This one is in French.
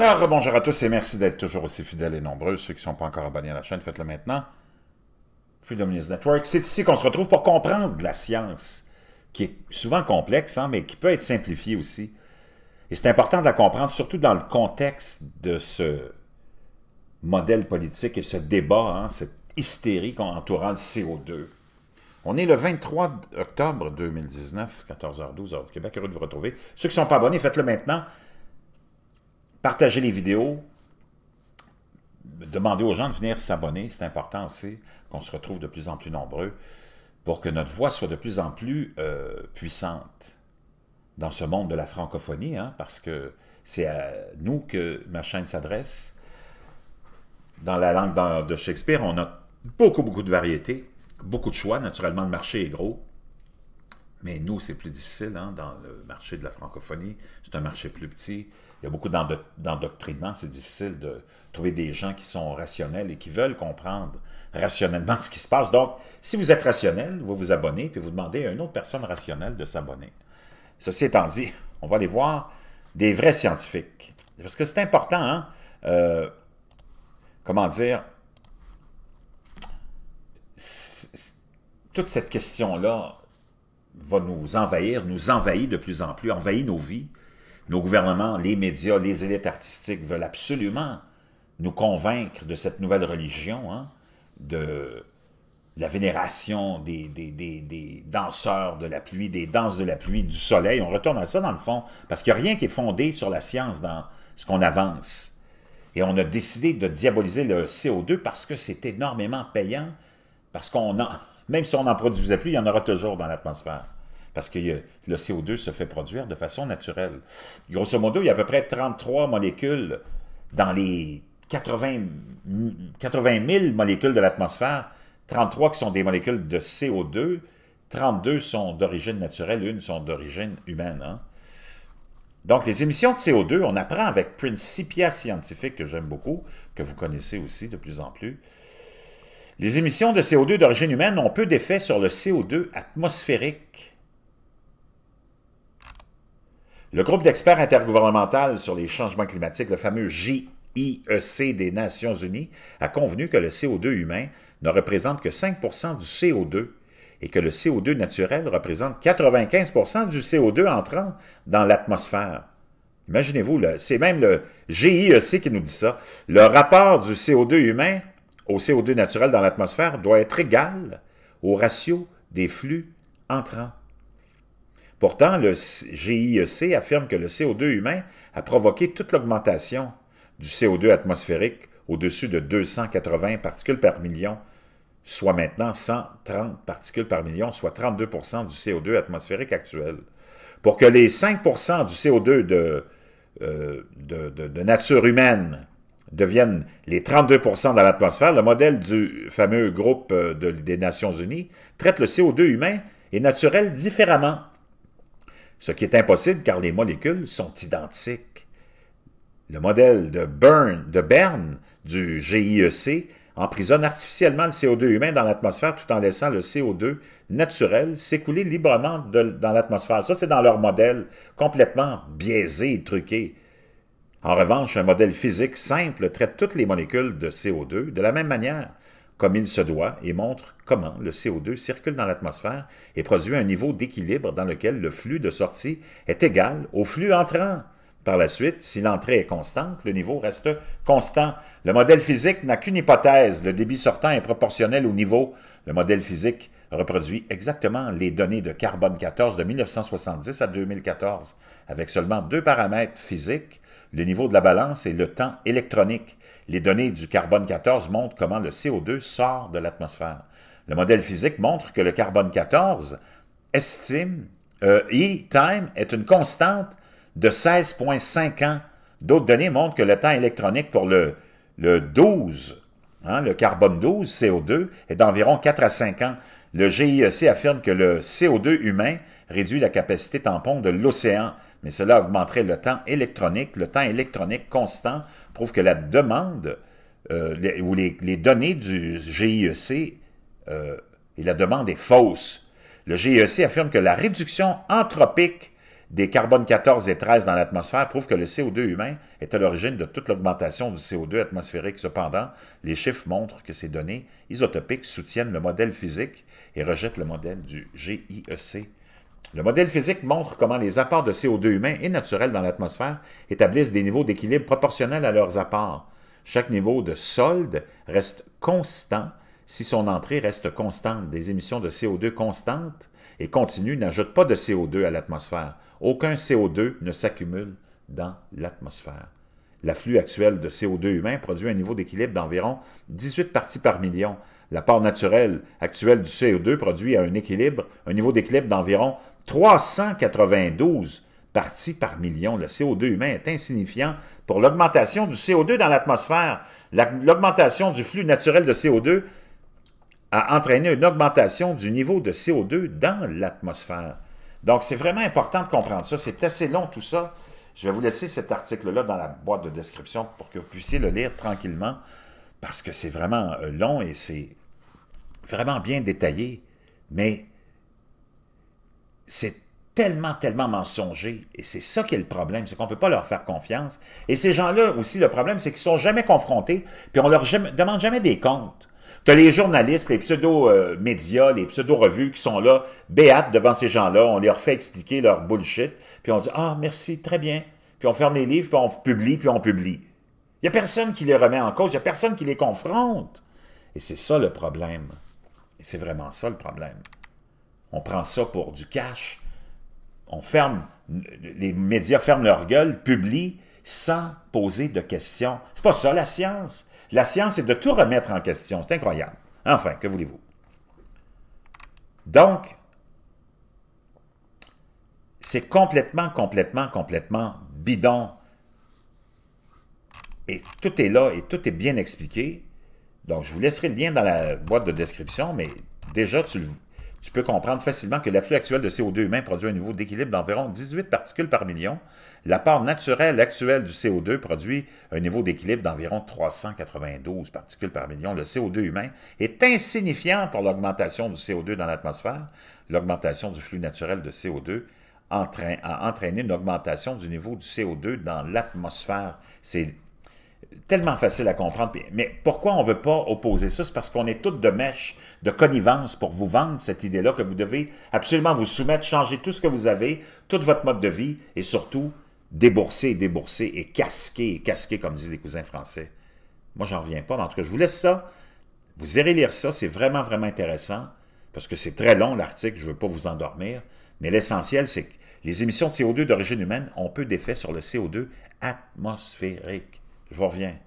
Alors, bonjour à tous et merci d'être toujours aussi fidèles et nombreux. Ceux qui ne sont pas encore abonnés à la chaîne, faites-le maintenant. Freedom News Network, c'est ici qu'on se retrouve pour comprendre la science, qui est souvent complexe, hein, mais qui peut être simplifiée aussi. Et c'est important de la comprendre, surtout dans le contexte de ce modèle politique et ce débat, hein, cette hystérie entourant le CO2. On est le 23 octobre 2019, 14h12 heure du Québec. Heureux de vous retrouver. Ceux qui ne sont pas abonnés, faites-le maintenant. Partager les vidéos. demander aux gens de venir s'abonner. C'est important aussi qu'on se retrouve de plus en plus nombreux pour que notre voix soit de plus en plus euh, puissante dans ce monde de la francophonie, hein, parce que c'est à nous que ma chaîne s'adresse. Dans la langue de Shakespeare, on a beaucoup, beaucoup de variétés, beaucoup de choix. Naturellement, le marché est gros. Mais nous, c'est plus difficile hein, dans le marché de la francophonie. C'est un marché plus petit. Il y a beaucoup d'endoctrinement. C'est difficile de trouver des gens qui sont rationnels et qui veulent comprendre rationnellement ce qui se passe. Donc, si vous êtes rationnel, vous vous abonnez, puis vous demandez à une autre personne rationnelle de s'abonner. Ceci étant dit, on va aller voir des vrais scientifiques. Parce que c'est important, hein, euh, comment dire? Toute cette question-là va nous envahir, nous envahit de plus en plus, envahit nos vies. Nos gouvernements, les médias, les élites artistiques veulent absolument nous convaincre de cette nouvelle religion, hein, de la vénération des, des, des, danseurs de la pluie, des danses de la pluie, du soleil. On retourne à ça dans le fond, parce qu'il n'y a rien qui est fondé sur la science dans ce qu'on avance. Et on a décidé de diaboliser le CO2 parce que c'est énormément payant, parce qu'on a... Même si on n'en produisait plus, il y en aura toujours dans l'atmosphère. Parce que euh, le CO2 se fait produire de façon naturelle. Grosso modo, il y a à peu près 33 molécules dans les 80, 000 molécules de l'atmosphère. 33 qui sont des molécules de CO2, 32 sont d'origine naturelle, une sont d'origine humaine. Hein. Donc, les émissions de CO2, on apprend avec Principia Scientifique, que j'aime beaucoup, que vous connaissez aussi de plus en plus, les émissions de CO2 d'origine humaine ont peu d'effet sur le CO2 atmosphérique. Le groupe d'experts intergouvernemental sur les changements climatiques, le fameux GIEC des Nations Unies, a convenu que le CO2 humain ne représente que 5 du CO2 et que le CO2 naturel représente 95 du CO2 entrant dans l'atmosphère. Imaginez-vous, c'est même le GIEC qui nous dit ça. Le rapport du CO2 humain au CO2 naturel dans l'atmosphère doit être égal au ratio des flux entrants. Pourtant, le GIEC affirme que le CO2 humain a provoqué toute l'augmentation du CO2 atmosphérique au-dessus de 280 particules par million, soit maintenant 130 particules par million, soit 32 du CO2 atmosphérique actuel. Pour que les 5 du CO2 euh, de, nature humaine deviennent les 32 dans l'atmosphère, le modèle du fameux groupe euh, des Nations Unies traite le CO2 humain et naturel différemment, ce qui est impossible car les molécules sont identiques. Le modèle de, Bern, de Berne du GIEC emprisonne artificiellement le CO2 humain dans l'atmosphère tout en laissant le CO2 naturel s'écouler librement dans l'atmosphère. Ça, c'est dans leur modèle complètement biaisé et truqué. En revanche, un modèle physique simple traite toutes les molécules de CO2 de la même manière, comme il se doit, et montre comment le CO2 circule dans l'atmosphère et produit un niveau d'équilibre dans lequel le flux de sortie est égal au flux entrant. Par la suite, si l'entrée est constante, le niveau reste constant. Le modèle physique n'a qu'une hypothèse, le débit sortant est proportionnel au niveau. Le modèle physique reproduit exactement les données de carbone 14 de 1970 à 2014, avec seulement deux paramètres physiques, le niveau de la balance et le temps électronique. Les données du carbone 14 montrent comment le CO2 sort de l'atmosphère. Le modèle physique montre que le carbone 14 estime, euh, E-time est une constante de 16,5 ans. D'autres données montrent que le temps électronique pour le, le 12, hein, le carbone 12, CO2, est d'environ 4 à 5 ans. Le GIEC affirme que le CO2 humain réduit la capacité tampon de l'océan mais cela augmenterait le temps électronique. Le temps électronique constant prouve que la demande euh, ou les, données du GIEC euh, et la demande est fausse. Le GIEC affirme que la réduction anthropique des carbones 14 et 13 dans l'atmosphère prouve que le CO2 humain est à l'origine de toute l'augmentation du CO2 atmosphérique. Cependant, les chiffres montrent que ces données isotopiques soutiennent le modèle physique et rejettent le modèle du GIEC le modèle physique montre comment les apports de CO2 humains et naturels dans l'atmosphère établissent des niveaux d'équilibre proportionnels à leurs apports. Chaque niveau de solde reste constant si son entrée reste constante. Des émissions de CO2 constantes et continues n'ajoutent pas de CO2 à l'atmosphère. Aucun CO2 ne s'accumule dans l'atmosphère flux actuel de CO2 humain produit un niveau d'équilibre d'environ 18 parties par million. La part naturelle actuelle du CO2 produit à un équilibre, un niveau d'équilibre d'environ 392 parties par million. Le CO2 humain est insignifiant pour l'augmentation du CO2 dans l'atmosphère. L'augmentation du flux naturel de CO2 a entraîné une augmentation du niveau de CO2 dans l'atmosphère. Donc, c'est vraiment important de comprendre ça. C'est assez long tout ça. Je vais vous laisser cet article-là dans la boîte de description pour que vous puissiez le lire tranquillement, parce que c'est vraiment euh, long et c'est vraiment bien détaillé, mais c'est tellement, tellement mensonger. Et c'est ça qui est le problème, c'est qu'on ne peut pas leur faire confiance. Et ces gens-là aussi, le problème, c'est qu'ils ne sont jamais confrontés, puis on ne leur demande jamais des comptes. Tu as les journalistes, les pseudo-médias, les pseudo-revues qui sont là, béates devant ces gens-là. On leur fait expliquer leur bullshit, puis on dit « Ah, merci, très bien ». Puis on ferme les livres, puis on publie, puis on publie. Il n'y a personne qui les remet en cause, il n'y a personne qui les confronte. Et c'est ça le problème. Et c'est vraiment ça le problème. On prend ça pour du cash. On ferme, les médias ferment leur gueule, publient, sans poser de questions. C'est pas ça la science. La science est de tout remettre en question. C'est incroyable. Enfin, que voulez-vous? Donc, c'est complètement, complètement, complètement bidon. Et tout est là et tout est bien expliqué. Donc, je vous laisserai le lien dans la boîte de description, mais déjà, tu le, tu peux comprendre facilement que flux actuel de CO2 humain produit un niveau d'équilibre d'environ 18 particules par million. La part naturelle actuelle du CO2 produit un niveau d'équilibre d'environ 392 particules par million. Le CO2 humain est insignifiant pour l'augmentation du CO2 dans l'atmosphère. L'augmentation du flux naturel de CO2 a entraîné une augmentation du niveau du CO2 dans l'atmosphère. C'est tellement facile à comprendre. Mais pourquoi on ne veut pas opposer ça? C'est parce qu'on est toutes de mèche, de connivence pour vous vendre cette idée-là que vous devez absolument vous soumettre, changer tout ce que vous avez, tout votre mode de vie et surtout débourser débourser et casquer et casquer, comme disent les cousins français. Moi, j'en reviens pas. en tout cas, je vous laisse ça. Vous irez lire ça. C'est vraiment, vraiment intéressant parce que c'est très long, l'article. Je ne veux pas vous endormir. Mais l'essentiel, c'est que les émissions de CO2 d'origine humaine ont peu d'effet sur le CO2 atmosphérique. Je reviens.